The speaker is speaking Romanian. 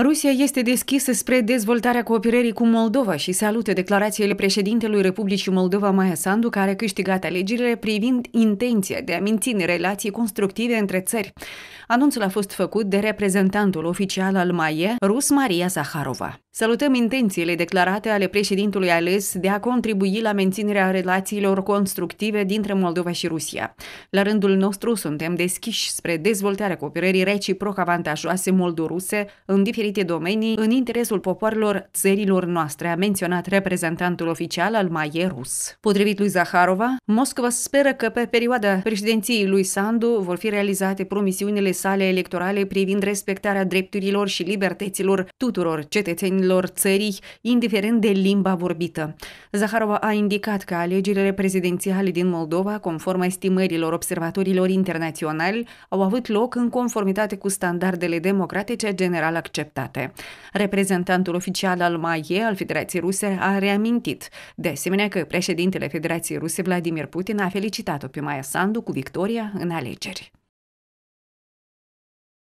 Rusia este deschisă spre dezvoltarea cooperării cu Moldova și salută declarațiile președintelui Republicii Moldova Maia Sandu, care a câștigat alegerile privind intenția de a menține relații constructive între țări. Anunțul a fost făcut de reprezentantul oficial al Maie, Rus Maria Zaharova. Salutăm intențiile declarate ale președintului ales de a contribui la menținerea relațiilor constructive dintre Moldova și Rusia. La rândul nostru suntem deschiși spre dezvoltarea cooperării reciproc avantajoase moldoruse în diferite domenii în interesul popoarelor țărilor noastre, a menționat reprezentantul oficial al Maie rus. Potrivit lui Zaharova, Moscova speră că pe perioada președinției lui Sandu vor fi realizate promisiunile sale electorale privind respectarea drepturilor și libertăților tuturor cetățenilor cetățenilor țării, indiferent de limba vorbită. Zaharova a indicat că alegerile prezidențiale din Moldova, conform estimărilor observatorilor internaționali, au avut loc în conformitate cu standardele democratice general acceptate. Reprezentantul oficial al MAE, al Federației Ruse, a reamintit, de asemenea că președintele Federației Ruse, Vladimir Putin, a felicitat-o pe Maia Sandu cu victoria în alegeri.